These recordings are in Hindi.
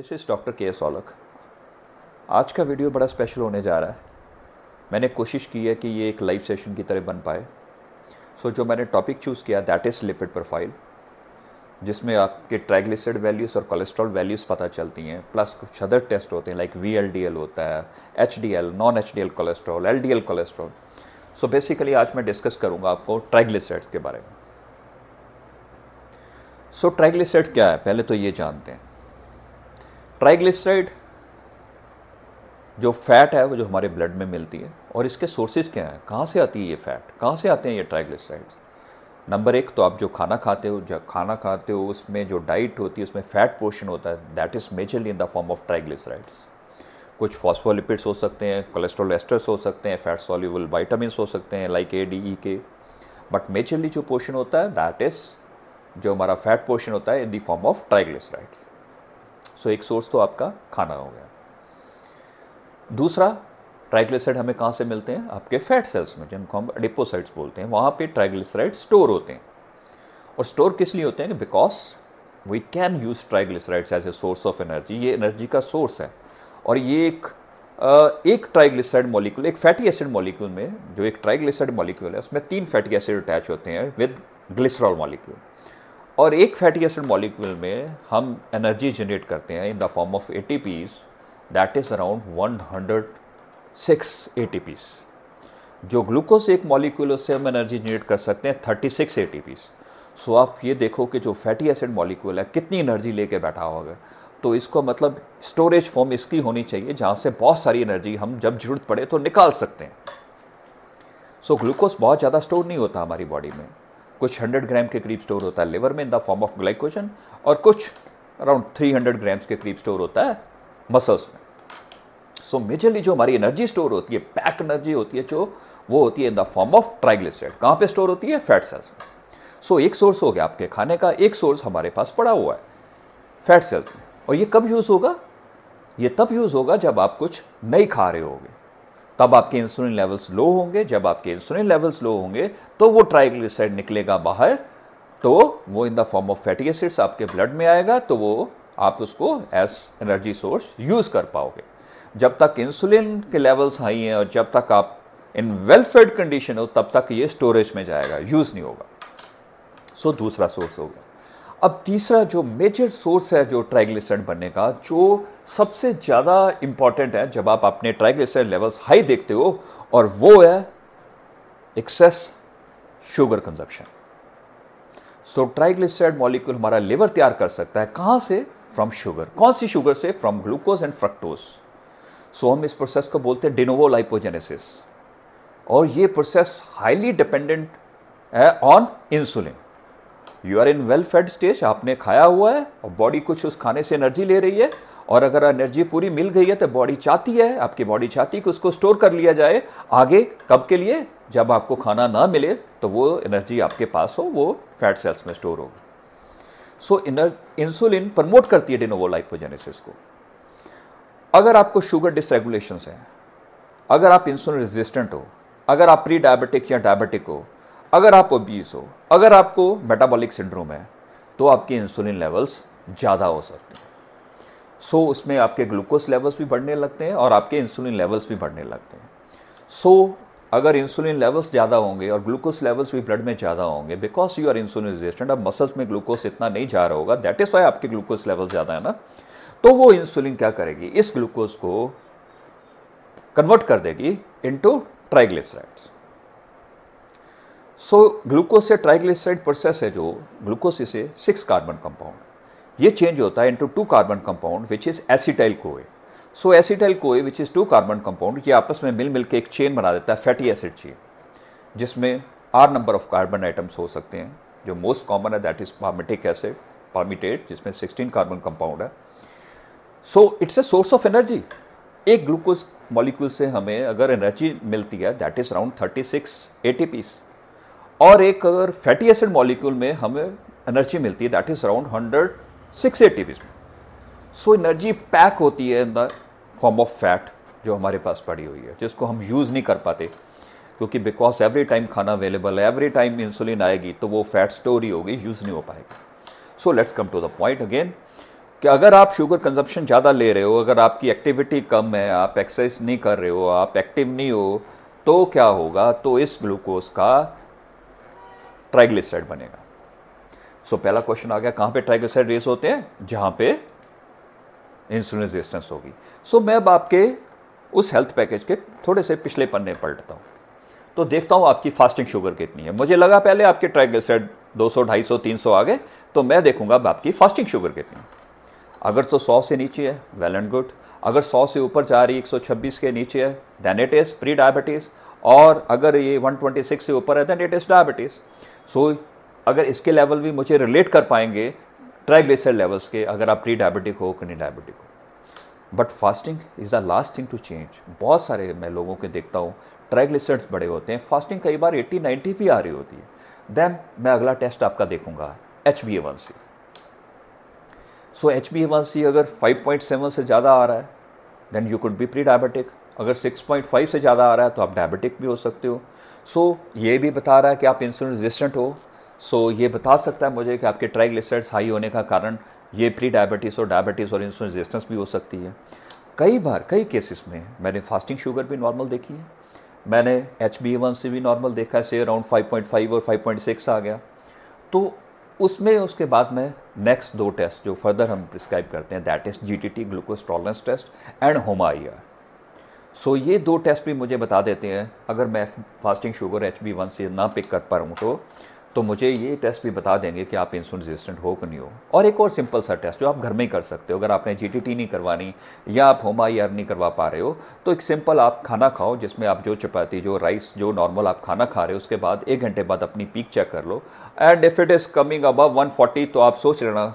This is doctor K S Aulakh आज का वीडियो बड़ा स्पेशल होने जा रहा है मैंने कोशिश की है कि ये एक लाइव सेशन की तरह बन पाए सो so, जो मैंने टॉपिक चूज़ किया दैट इज़ लिपिड प्रोफाइल जिसमें आपके ट्राइग्लिसराइड वैल्यूज़ और कोलेस्ट्रॉल वैल्यूज़ पता चलती हैं प्लस कुछ अदर टेस्ट होते हैं like V L D L होता है H D L non H D L cholesterol L D L cholesterol so basically आज मैं डिस्कस करूँगा आपको ट्राइग्लिसराइड्स के बारे में सो so, ट्राइग्लिसराइड क्या है पहले तो ये जानते हैं ट्राइग्लिसराइड जो फैट है वो जो हमारे ब्लड में मिलती है और इसके सोर्सेज क्या हैं कहाँ से आती है ये फैट कहाँ से आते हैं ये ट्राइग्लिसराइड्स नंबर एक तो आप जो खाना खाते हो जो खाना खाते हो उसमें जो डाइट होती है उसमें फ़ैट पोर्शन होता है that is majorly in the form of triglycerides कुछ फॉस्फोलिपिड्स हो सकते हैं कोलेस्ट्रोल एस्टर्स हो सकते हैं फैट सॉल्यूबल वाइटामस हो सकते हैं लाइक ए डी ई के बट मेजरली जो पोर्शन होता है दैट इज़ जो हमारा फैट पोर्शन होता है in the form of triglycerides so एक सोर्स तो आपका खाना हो गया दूसरा ट्राइग्लिसराइड हमें कहाँ से मिलते हैं आपके फैट सेल्स में जिनको हम डिपोसाइड्स बोलते हैं वहाँ पे ट्राइग्लिसराइड स्टोर होते हैं और स्टोर किस लिए होते हैं because we can use triglycerides as a source of energy ये एनर्जी का सोर्स है और ये एक एक ट्राइग्लिसराइड मॉलिक्यूल एक फैटी एसिड मॉलिक्यूल में जो एक ट्राइग्लिसराइड मॉलिक्यूल है उसमें तीन फैटी एसिड अटैच होते हैं विद ग्लिसरॉल मॉलिक्यूल और एक फैटी एसिड मॉलिक्यूल में हम एनर्जी जनरेट करते हैं in the form of A that is around one hundred six A जो ग्लूकोज एक मॉलिक्यूल उससे हम एनर्जी जनरेट कर सकते हैं थर्टी सिक्स ए सो आप ये देखो कि जो फैटी एसिड मॉलिक्यूल है कितनी एनर्जी लेके बैठा होगा तो इसको मतलब स्टोरेज फॉर्म इसकी होनी चाहिए जहाँ से बहुत सारी एनर्जी हम जब जरूरत पड़े तो निकाल सकते हैं सो so, ग्लूकोज बहुत ज़्यादा स्टोर नहीं होता हमारी बॉडी में कुछ 100 ग्राम के करीब स्टोर होता है लिवर में in the form of glycogen और कुछ अराउंड 300 ग्राम्स के करीब स्टोर होता है मसल्स में सो so, मेजरली जो हमारी एनर्जी स्टोर होती है पैक एनर्जी होती है जो वो होती है in the form of triglyceride कहाँ पे स्टोर होती है फैट सेल्स में सो so, एक सोर्स हो गया आपके खाने का एक सोर्स हमारे पास पड़ा हुआ है फैट सेल्स में और ये कब यूज़ होगा ये तब यूज़ होगा जब आप कुछ नहीं खा रहे होगे तब आपके इंसुलिन लेवल्स लो होंगे जब आपके इंसुलिन लेवल्स लो होंगे तो वो ट्राइग्लिसराइड निकलेगा बाहर तो वो in the form of fatty acids आपके ब्लड में आएगा तो वो आप उसको एज एनर्जी सोर्स यूज़ कर पाओगे जब तक इंसुलिन के लेवल्स हाई हैं और जब तक आप इन वेलफेड कंडीशन हो तब तक ये स्टोरेज में जाएगा यूज़ नहीं होगा सो so, दूसरा सोर्स होगा अब तीसरा जो मेजर सोर्स है जो ट्राइग्लिसराइड बनने का जो सबसे ज़्यादा इंपॉर्टेंट है जब आप अपने ट्राइग्लिसराइड लेवल्स हाई देखते हो और वो है excess sugar consumption so triglyceride molecule हमारा लिवर तैयार कर सकता है कहाँ से फ्रॉम शुगर कौन सी शुगर से from glucose and fructose so हम इस प्रोसेस को बोलते हैं डिनोवो लाइपोजेनेसिस और ये प्रोसेस हाईली डिपेंडेंट है on insulin you are in well fed stage आपने खाया हुआ है और बॉडी कुछ उस खाने से एनर्जी ले रही है और अगर एनर्जी पूरी मिल गई है तो बॉडी चाहती है आपकी बॉडी चाहती है कि उसको स्टोर कर लिया जाए आगे कब के लिए जब आपको खाना ना मिले तो वो एनर्जी आपके पास हो वो फैट सेल्स में स्टोर होगी सो so, इंसुलिन प्रमोट करती है डिनोवो लाइपोजेनेसिस को अगर आपको शुगर डिसरेगुलेशन है अगर आप इंसुलिन रेजिस्टेंट हो अगर आप प्री डायबिटिक या डायबिटिक हो अगर आप ओबीस हो अगर आपको मेटाबॉलिक सिंड्रोम है तो आपके इंसुलिन लेवल्स ज़्यादा हो सकते हैं सो so, उसमें आपके ग्लूकोज लेवल्स भी बढ़ने लगते हैं और आपके इंसुलिन लेवल्स भी बढ़ने लगते हैं सो so, अगर इंसुलिन लेवल्स ज़्यादा होंगे और ग्लूकोज लेवल्स भी ब्लड में ज़्यादा होंगे because you are insulin resistant अब मसल्स में ग्लूकोज इतना नहीं जा रहा होगा दैट इज़ वाई आपके ग्लूकोज लेवल्स ज़्यादा है ना तो वो इंसुलिन क्या करेगी इस ग्लूकोज को कन्वर्ट कर देगी इंटू ट्राइग्लिसराइड्स सो ग्लूकोज से ट्राइग्लिसराइड प्रोसेस है जो ग्लूकोज इसे सिक्स कार्बन कंपाउंड ये चेंज होता है into two carbon compound which is acetyl CoA so acetyl CoA which is two carbon compound ये आपस में मिल मिल के एक चेन बना देता है फैटी एसिड चेन जिसमें R number of carbon atoms हो सकते हैं जो मोस्ट कॉमन है that is palmitic acid palmitate जिसमें सिक्सटीन कार्बन कंपाउंड है so it's a source of energy एक ग्लूकोज मॉलिक्यूल से हमें अगर एनर्जी मिलती है that is around thirty six और एक अगर फैटी एसिड मॉलिक्यूल में हमें एनर्जी मिलती है that is around hundred six ATP में सो एनर्जी पैक होती है in the form of fat जो हमारे पास पड़ी हुई है जिसको हम यूज़ नहीं कर पाते क्योंकि बिकॉज एवरी टाइम खाना अवेलेबल है एवरी टाइम इंसुलिन आएगी तो वो फैट स्टोर ही होगी यूज़ नहीं हो पाएगा so let's come to the point again कि अगर आप शुगर कंजप्शन ज़्यादा ले रहे हो अगर आपकी एक्टिविटी कम है आप एक्सरसाइज नहीं कर रहे हो आप एक्टिव नहीं हो तो क्या होगा तो इस ग्लूकोज का ट्राइग्लिसराइड बनेगा सो so, पहला क्वेश्चन आ गया कहां पे ट्राइग्लिसराइड रेस होते हैं जहां पे इंसुलिन रेजिस्टेंस होगी सो so, मैं अब आपके उस हेल्थ पैकेज के थोड़े से पिछले पन्ने पलटता हूं तो देखता हूं आपकी फास्टिंग शुगर कितनी है मुझे लगा पहले आपके ट्राइग्लिसराइड 200, 250, 300 आ गए तो मैं देखूंगा अब आपकी फास्टिंग शुगर कितनी है अगर तो 100 से नीचे है वेल एंड गुड अगर 100 से ऊपर जा रही 126 के नीचे है then it is prediabetes और अगर ये 126 से ऊपर है then it is diabetes so so, अगर इसके लेवल भी मुझे रिलेट कर पाएंगे ट्राइग्लिसराइड लेवल्स के अगर आप प्री डायबिटिक हो कि नहीं डायबिटिक हो but fasting is the last thing to change बहुत सारे मैं लोगों के देखता हूँ ट्राइग्लिसराइड्स बड़े होते हैं फास्टिंग कई बार 80 90 भी आ रही होती है देन मैं अगला टेस्ट आपका देखूंगा H B A one C so H B A one C अगर 5.7 से ज़्यादा आ रहा है then you could be prediabetic अगर 6.5 से ज़्यादा आ रहा है तो आप डायबिटिक भी हो सकते हो सो so, ये भी बता रहा है कि आप इंसुलिन रेजिस्टेंट हो सो so, ये बता सकता है मुझे कि आपके ट्राइग्लिसराइड्स हाई होने का कारण ये प्री डायबिटीज़ और डायबिटीज़ और इंसुलिन रेजिस्टेंस भी हो सकती है कई बार कई केसेस में मैंने फास्टिंग शुगर भी नॉर्मल देखी है मैंने एच बी वन से भी नॉर्मल देखा है से अराउंड फाइव पॉइंट फाइव और फाइव पॉइंट सिक्स आ गया तो उसमें उसके बाद में नेक्स्ट दो टेस्ट जो फर्दर हम प्रिस्क्राइब करते हैं that is G T T glucose tolerance test and HOMA IR सो ये दो टेस्ट भी मुझे बता देते हैं अगर मैं fasting sugar H B one से ना पिक कर पा रहा तो तो मुझे ये टेस्ट भी बता देंगे कि आप इंसुलिन रेजिस्टेंट हो कि नहीं हो और एक और सिंपल सा टेस्ट जो आप घर में ही कर सकते हो अगर आपने जी टी टी नहीं करवानी या आप होम आई आर नहीं करवा पा रहे हो तो एक सिंपल आप खाना खाओ जिसमें आप जो चपाती जो राइस जो नॉर्मल आप खाना खा रहे हो उसके बाद एक घंटे बाद अपनी पीक चेक कर लो and if it is coming above one तो आप सोच लेना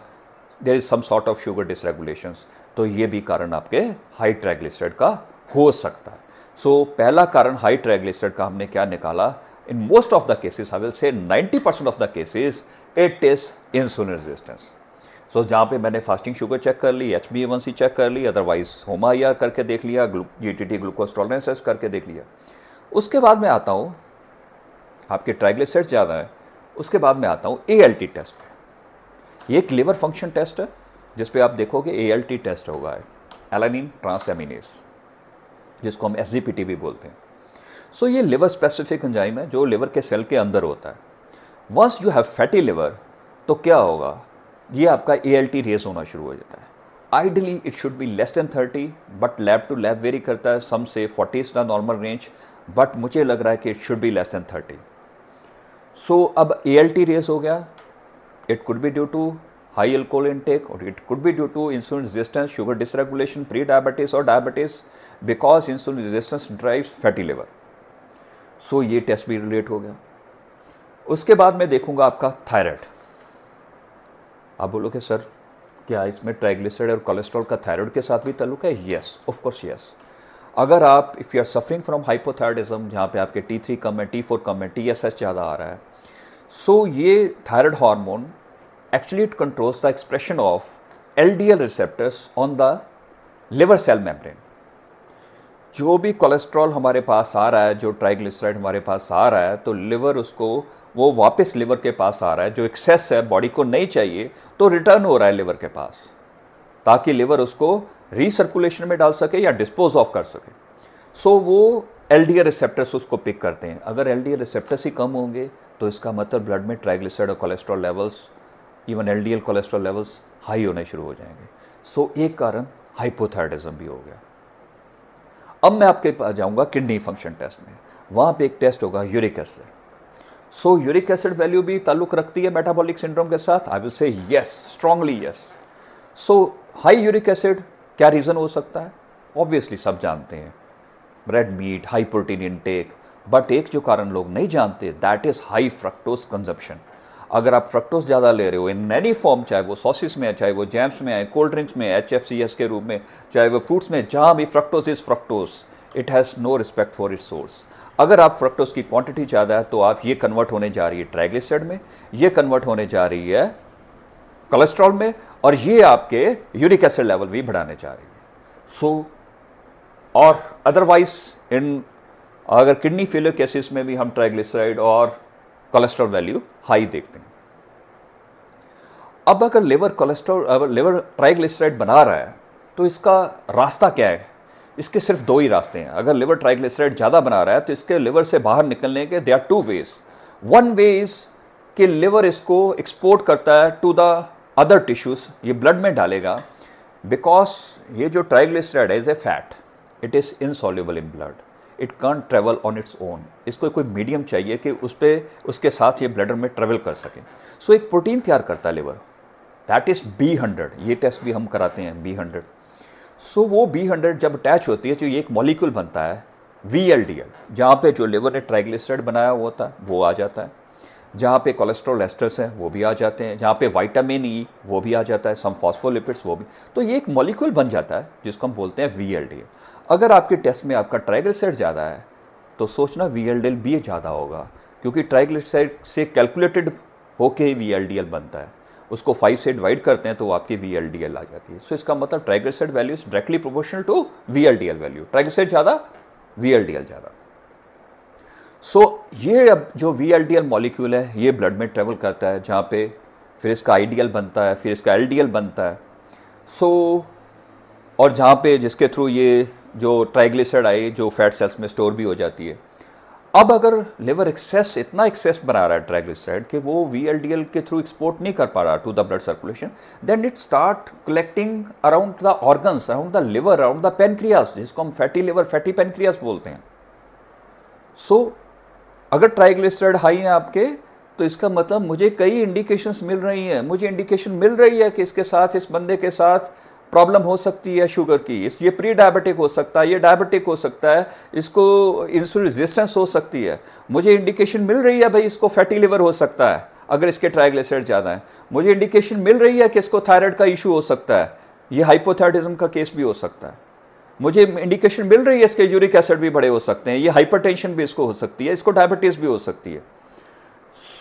there is some sort of sugar dysregulation तो ये भी कारण आपके हाई ट्रेगलिसराइड का हो सकता है सो so, पहला कारण हाई ट्राइग्लिसराइड का हमने क्या निकाला in most of the cases I will say 90 percent of the cases it is insulin resistance so जहाँ पे मैंने फास्टिंग शुगर चेक कर ली एच बी चेक कर ली अदरवाइज होमा करके देख लिया G T T glucose tolerances करके देख लिया उसके बाद मैं आता हूँ आपके ट्राइग्लिसराइड ज़्यादा है उसके बाद मैं आता हूँ ए एल टी टेस्ट ये एक लिवर फंक्शन टेस्ट है जिसपे आप देखोगे ए एल टी टेस्ट होगा एलानिन ट्रांसएमिनेस जिसको हम एस भी बोलते हैं सो so, ये लिवर स्पेसिफिक एंजाइम है जो लिवर के सेल के अंदर होता है once you have fatty liver तो क्या होगा ये आपका ए एल टी रेस होना शुरू हो जाता है ideally it should be less than thirty but lab to lab vary करता है some say forty is the normal range but मुझे लग रहा है कि it should be less than thirty so अब ए एल टी रेस हो गया it could be due to high alcohol intake or it could be due to insulin resistance, sugar dysregulation, pre-diabetes or diabetes because insulin resistance drives fatty liver. So so, ये टेस्ट भी रिलेट हो गया उसके बाद मैं देखूंगा आपका थायराइड आप बोलोगे सर क्या इसमें ट्राइग्लिसराइड और कोलेस्ट्रॉल का थायराइड के साथ भी ताल्लुक है येस ऑफ कोर्स येस अगर आप if you are suffering from hypothyroidism जहाँ पे आपके टी थ्री कम है टी फोर कम है टी एस एस ज़्यादा आ रहा है सो so, ये thyroid hormone actually it controls the expression of LDL receptors on the liver cell membrane. जो भी कोलेस्ट्रॉल हमारे पास आ रहा है जो ट्राइग्लिसराइड हमारे पास आ रहा है तो लिवर उसको वो वापस लिवर के पास आ रहा है जो एक्सेस है बॉडी को नहीं चाहिए तो रिटर्न हो रहा है लिवर के पास ताकि लिवर उसको रीसर्कुलेशन में डाल सके या डिस्पोज ऑफ कर सके सो so, वो एल डी रिसेप्टर्स उसको पिक करते हैं अगर एल डी रिसेप्टर्स ही कम होंगे तो इसका मतलब ब्लड में ट्राइग्लिसराइड और cholesterol levels even L cholesterol levels high होने शुरू हो जाएंगे सो so, एक कारण हाइपोथायडिज्म भी हो गया अब मैं आपके पास जाऊंगा किडनी फंक्शन टेस्ट में वहां पे एक टेस्ट होगा uric acid so uric acid value भी ताल्लुक रखती है मेटाबॉलिक सिंड्रोम के साथ I will say yes strongly yes so high uric acid क्या रीज़न हो सकता है ऑब्वियसली सब जानते हैं red meat high protein intake but एक जो कारण लोग नहीं जानते that is high fructose consumption अगर आप फ्रक्टोज ज़्यादा ले रहे हो इन एनी फॉर्म चाहे वो सॉसिस में है चाहे वो जैम्स में है कोल्ड ड्रिंक्स में एच एफ सी एस के रूप में चाहे वो फ्रूट्स में जहाँ भी fructose is fructose it has no respect for it source अगर आप फ्रक्टोज की क्वांटिटी ज़्यादा है तो आप ये कन्वर्ट होने जा रही है ट्राइग्लिसराइड में ये कन्वर्ट होने जा रही है कोलेस्ट्रॉल में और ये आपके यूरिक एसिड लेवल भी बढ़ाने जा रही है सो so, और अदरवाइज इन अगर किडनी फेलियर केसेस में भी हम ट्राइग्लिसराइड और कोलेस्ट्रॉल वैल्यू हाई देखते हैं अब अगर लिवर कोलेस्ट्रॉल अगर लिवर ट्राइग्लिसराइड बना रहा है तो इसका रास्ता क्या है इसके सिर्फ दो ही रास्ते हैं अगर लिवर ट्राइग्लिसराइड ज़्यादा बना रहा है तो इसके लिवर से बाहर निकलने के they are two ways one way is कि लिवर इसको एक्सपोर्ट करता है टू द अदर टिश्यूज़ ये ब्लड में डालेगा बिकॉज ये जो ट्राइग्लिसराइड है is a fat it is insoluble in blood it can't travel on its own इसको कोई मीडियम चाहिए कि उस पर उसके साथ ये ब्लडर में ट्रेवल कर सके सो so, एक प्रोटीन तैयार करता है level that is be hundred ये टेस्ट भी हम कराते हैं बी हंड्रेड सो वो बी हंड्रेड जब अटैच होती है तो ये एक मॉलिक्यूल बनता है वी एल डी एल जहाँ पर जो लिवर ने ट्राइग्लिसराइड बनाया हुआ था वो आ जाता है जहाँ पे कोलेस्ट्रोल एस्टर्स हैं वो भी आ जाते हैं जहाँ पे वाइटामिन ई e, वो भी आ जाता है सम फॉस्फोलिपिड्स वो भी तो ये एक मॉलिक्यूल बन जाता है जिसको हम बोलते हैं वी अगर आपके टेस्ट में आपका ट्राइग्लिसराइड ज़्यादा है तो सोचना वी भी ज़्यादा होगा क्योंकि ट्राइग्लिसराइड से कैलकुलेटेड होके वी बनता है उसको फाइव से डिवाइड करते हैं तो आपकी वी आ जाती है सो इसका मतलब triglyceride value is directly proportional to V value triglyceride ज़्यादा वी ज़्यादा सो so, ये अब जो V L D L molecule है ये ब्लड में ट्रेवल करता है जहाँ पे फिर इसका आई डी एल बनता है फिर इसका एल डी एल बनता है सो so, और जहाँ पे जिसके थ्रू ये जो ट्राइग्लिसराइड आई जो फैट सेल्स में स्टोर भी हो जाती है अब अगर लिवर एक्सेस इतना एक्सेस बना रहा है ट्राइग्लिसराइड कि वो वी एल एल डी के थ्रू एक्सपोर्ट नहीं कर पा रहा to the blood circulation then it start collecting around the organs around the liver around the pancreas जिसको हम फैटी लिवर फैटी पेनक्रियाज बोलते हैं सो so, अगर ट्राइग्लिसराइड हाई हैं आपके तो इसका मतलब मुझे कई इंडिकेशंस मिल रही हैं मुझे इंडिकेशन मिल रही है कि इसके साथ इस बंदे के साथ प्रॉब्लम हो सकती है शुगर की इस ये प्री डायबिटिक हो सकता है ये डायबिटिक हो सकता है इसको इंसुलिन रेजिस्टेंस हो सकती है मुझे इंडिकेशन मिल रही है भाई इसको फैटी लिवर हो सकता है अगर इसके ट्राइग्लिसराइड ज़्यादा है मुझे इंडिकेशन मिल रही है कि इसको थायराइड का इशू हो सकता है ये हाइपोथायडिज्म का केस भी हो सकता है मुझे इंडिकेशन मिल रही है इसके यूरिक एसिड भी बड़े हो सकते हैं ये हाइपरटेंशन भी इसको हो सकती है इसको डायबिटीज़ भी हो सकती है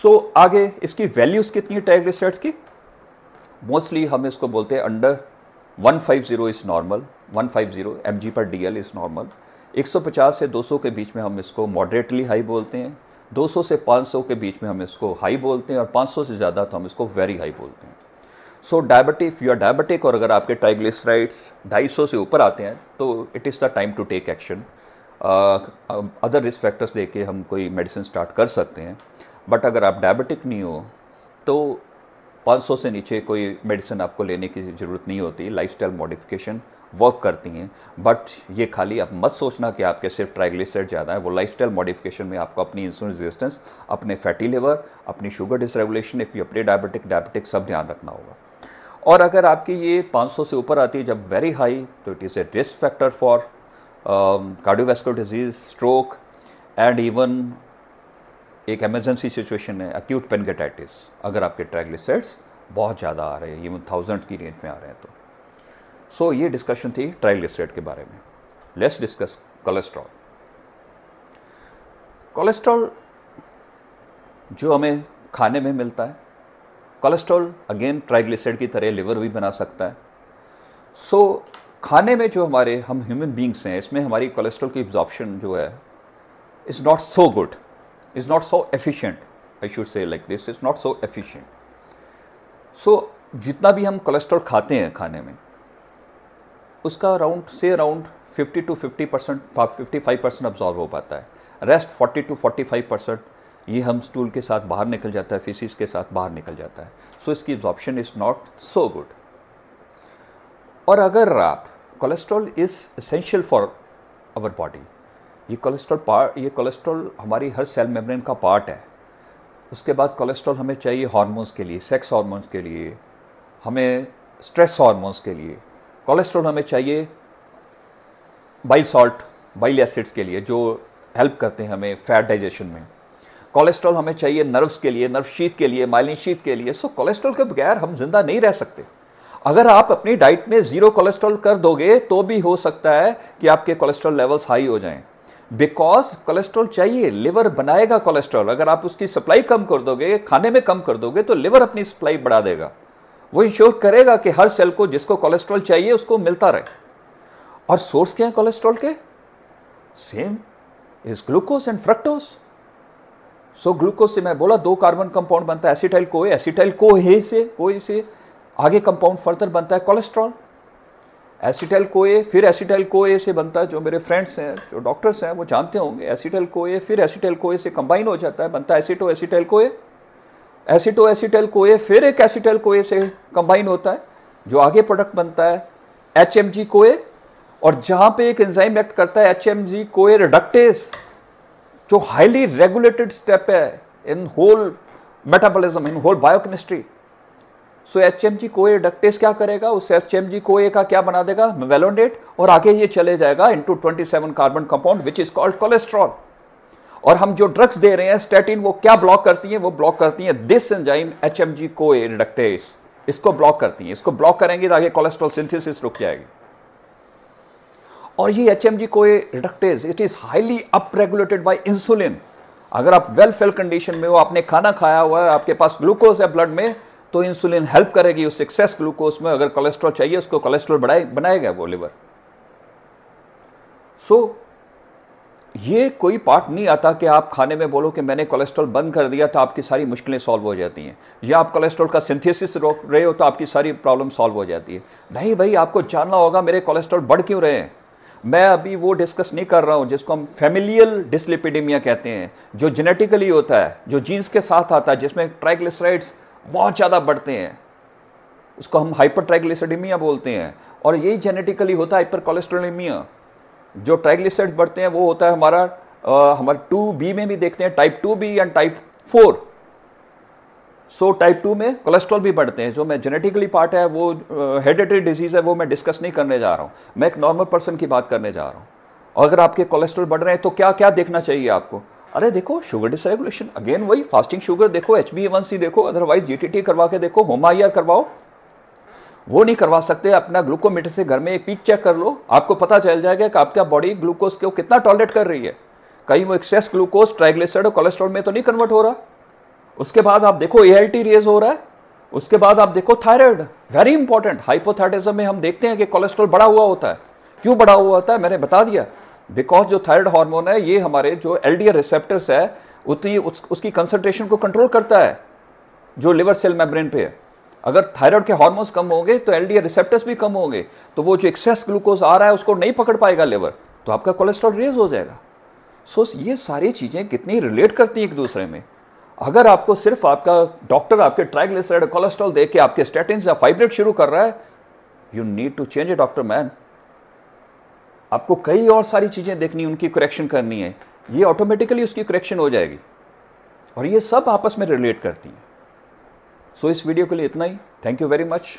सो so, आगे इसकी वैल्यूज़ कितनी है ट्राइग्लिसराइड्स की मोस्टली हम इसको बोलते हैं under 150 is normal one five zero पर डी एल इज़ नॉर्मल पचास से 200 के बीच में हम इसको मॉडरेटली हाई बोलते हैं 200 से 500 के बीच में हम इसको हाई बोलते हैं और 500 से ज़्यादा तो हम इसको वेरी हाई बोलते हैं so diabetic if you are diabetic और अगर आपके ट्राइग्लिसराइड्स सौ से ऊपर आते हैं तो it is the time to take action other risk factors दे के हम कोई मेडिसिन स्टार्ट कर सकते हैं बट अगर आप डायबिटिक नहीं हो तो 500 से नीचे कोई मेडिसिन आपको लेने की ज़रूरत नहीं होती लाइफस्टाइल मॉडिफिकेशन वर्क करती हैं बट ये खाली आप मत सोचना कि आपके सिर्फ ट्राइग्लिसराइड ज़्यादा है वो लाइफस्टाइल मॉडिफिकेशन में आपको अपनी इंसुलिन रेजिस्टेंस अपने फैटी लिवर अपनी शुगर डिसरेगुलेशन इफ़ यू अपने डायबिटिक डायबिटिक सब ध्यान रखना होगा और अगर आपकी ये 500 से ऊपर आती है जब वेरी हाई तो it is a risk factor for cardiovascular disease stroke and even एक एमरजेंसी सिचुएशन है अक्यूट पेनकेटाइटिस अगर आपके ट्राइग्लिसराइड्स बहुत ज़्यादा आ रहे हैं इवन थाउजेंड की रेंज में आ रहे हैं तो सो so, ये डिस्कशन थी ट्राइग्लिसराइड के बारे में लेट्स डिस्कस कोलेस्ट्रॉल कोलेस्ट्रॉल जो हमें खाने में मिलता है कोलेस्ट्रॉल अगेन ट्राइग्लिसराइड की तरह लिवर भी बना सकता है सो so, खाने में जो हमारे हम ह्यूमन बींग्स हैं इसमें हमारी कोलेस्ट्रॉल की एब्जॉर्प्शन जो है is not so good is not so efficient I should say like this is not so efficient so जितना भी हम कोलेस्ट्रॉल खाते हैं खाने में उसका अराउंड से around 50 to 50 percent fifty five percent absorb हो पाता है रेस्ट 40 टू 45 परसेंट ये हम स्टूल के साथ बाहर निकल जाता है फिसिस के साथ बाहर निकल जाता है सो इसकी absorption is not so good और अगर आप cholesterol is essential for our body ये कोलेस्ट्रॉल पार्ट ये कोलेस्ट्रॉल हमारी हर सेल मेम्ब्रेन का पार्ट है उसके बाद कोलेस्ट्रॉल हमें चाहिए हॉर्मोन्स के लिए सेक्स हॉर्मोन्स के लिए हमें स्ट्रेस हॉर्मोन्स के लिए कोलेस्ट्रॉल हमें चाहिए बाइल सॉल्ट बाइल एसिड्स के लिए जो हेल्प करते हैं हमें फैट डाइजेशन में कोलेस्ट्रॉल हमें चाहिए नर्व्स के लिए नर्व शीत के लिए माइलिन शीत के लिए सो कोलेस्ट्रॉल के बगैर हम जिंदा नहीं रह सकते अगर आप अपनी डाइट में ज़ीरो कोलेस्ट्रॉल कर दोगे तो भी हो सकता है कि आपके कोलेस्ट्रॉल लेवल्स हाई हो जाएं बिकॉज कोलेस्ट्रॉल चाहिए लिवर बनाएगा कोलेस्ट्रॉल अगर आप उसकी सप्लाई कम कर दोगे खाने में कम कर दोगे तो लिवर अपनी सप्लाई बढ़ा देगा वो इंश्योर करेगा कि हर सेल को जिसको कोलेस्ट्रॉल चाहिए उसको मिलता रहे और सोर्स क्या है कोलेस्ट्रॉल के same is glucose and fructose so so, glucose से मैं बोला दो कार्बन कंपाउंड बनता है एसिटाइल को एसिटाइल कोहे से कोए से आगे कंपाउंड फर्दर बनता है कोलेस्ट्रॉल एसिटाइल को फिर एसिटाइल को से बनता है जो मेरे फ्रेंड्स हैं जो डॉक्टर्स हैं वो जानते होंगे एसिटाइल कोए फिर एसिटाइल को से कंबाइन हो जाता है बनता है एसिटो एसिटाइल को एसिटो एसिटाइल कोए फिर एक एसिटाइल को से कंबाइन होता है जो आगे प्रोडक्ट बनता है एच कोए और जहाँ पे एक एंजाइम एक्ट करता है एच एम कोए रिडक्टेज़ जो हाईली रेगुलेटेड स्टेप है in whole metabolism in whole biochemistry so H M G CoA reductase क्या करेगा उस एच एम जी ए का क्या बना देगा वेलोडेट और आगे ये चले जाएगा into twenty seven carbon compound which is called cholesterol और हम जो ड्रग्स दे रहे हैं स्टेटिन वो क्या ब्लॉक करती हैं वो ब्लॉक करती हैं this enzyme H M G CoA reductase इसको ब्लॉक करती हैं इसको ब्लॉक करेंगे तो आगे कोलेस्ट्रॉल सिंथेसिस रुक जाएगी और ये H M G CoA reductase it is highly up regulated by insulin अगर आप वेलफेयर कंडीशन में हो आपने खाना खाया हुआ है आपके पास ग्लूकोज है ब्लड में तो इंसुलिन हेल्प करेगी उस एक्सेस ग्लूकोज में अगर कोलेस्ट्रॉल चाहिए उसको कोलेस्ट्रॉल बढ़ाए बनाएगा वो लिवर सो so, ये कोई पार्ट नहीं आता कि आप खाने में बोलो कि मैंने कोलेस्ट्रॉल बंद कर दिया तो आपकी सारी मुश्किलें सॉल्व हो जाती हैं या आप कोलेस्ट्रॉल का सिंथेसिस रोक रहे हो तो आपकी सारी प्रॉब्लम सॉल्व हो जाती है नहीं भाई आपको जानना होगा मेरे कोलेस्ट्रॉल बढ़ क्यों रहे हैं मैं अभी वो डिस्कस नहीं कर रहा हूँ जिसको हम फैमिलियल डिसलिपिडीमिया कहते हैं जो जेनेटिकली होता है जो जीन्स के साथ आता है जिसमें ट्राइग्लिसराइड्स बहुत ज़्यादा बढ़ते हैं उसको हम हाइपर ट्राइग्लिसडीमिया बोलते हैं और यही जेनेटिकली होता है हाइपर कोलेस्ट्रोलेमिया जो ट्राइग्लिसराइड्स बढ़ते हैं वो होता है हमारा आ, हमारे टू बी में भी देखते हैं type two B and type four so type two में कोलेस्ट्रॉल भी बढ़ते हैं जो मैं जेनेटिकली पार्ट है वो हेडेटरी uh, डिजीज़ है वो मैं डिस्कस नहीं करने जा रहा हूँ मैं एक नॉर्मल पर्सन की बात करने जा रहा हूँ अगर आपके कोलेस्ट्रॉल बढ़ रहे हैं तो क्या क्या देखना चाहिए आपको अरे देखो शुगर डिसरेगुलेशन अगेन वही फास्टिंग शुगर देखो एच बी वन सी देखो अदरवाइज जी करवा के देखो होमाइया करवाओ वो नहीं करवा सकते अपना ग्लूकोमीटर से घर में एक पीक चेक कर लो आपको पता चल जाएगा कि आपका बॉडी ग्लूकोज को कितना टॉयलेट कर रही है कहीं वो एक्सेस ग्लूकोज ट्राइग्लिसराइड और कोलेस्ट्रॉल में तो नहीं कन्वर्ट हो रहा उसके बाद आप देखो ए रेज हो रहा है उसके बाद आप देखो थायराइड वेरी इंपॉर्टेंट हाइपोथाइटिज्म में हम देखते हैं कि कोलेस्ट्रॉल बड़ा हुआ होता है क्यों बढ़ा हुआ होता है मैंने बता दिया बिकॉज जो थायराइड हार्मोन है ये हमारे जो एल डी रिसेप्टर्स है उतनी उस, उसकी कंसनट्रेशन को कंट्रोल करता है जो लिवर सेल मेम्ब्रेन पे है अगर थायराइड के हार्मोन्स कम होंगे तो एल डी रिसेप्टर्स भी कम होंगे तो वो जो एक्सेस ग्लूकोज आ रहा है उसको नहीं पकड़ पाएगा लिवर तो आपका कोलेस्ट्रॉल रेज हो जाएगा सो so, ये सारी चीज़ें कितनी रिलेट करती हैं एक दूसरे में अगर आपको सिर्फ आपका डॉक्टर आपके ट्राइग्लिसराइड कोलेस्ट्रॉल दे के आपके स्टेटिन या फाइब्रेट शुरू कर रहा है you need to change a doctor man आपको कई और सारी चीज़ें देखनी उनकी करेक्शन करनी है ये ऑटोमेटिकली उसकी करेक्शन हो जाएगी और ये सब आपस में रिलेट करती हैं सो so, इस वीडियो के लिए इतना ही थैंक यू वेरी मच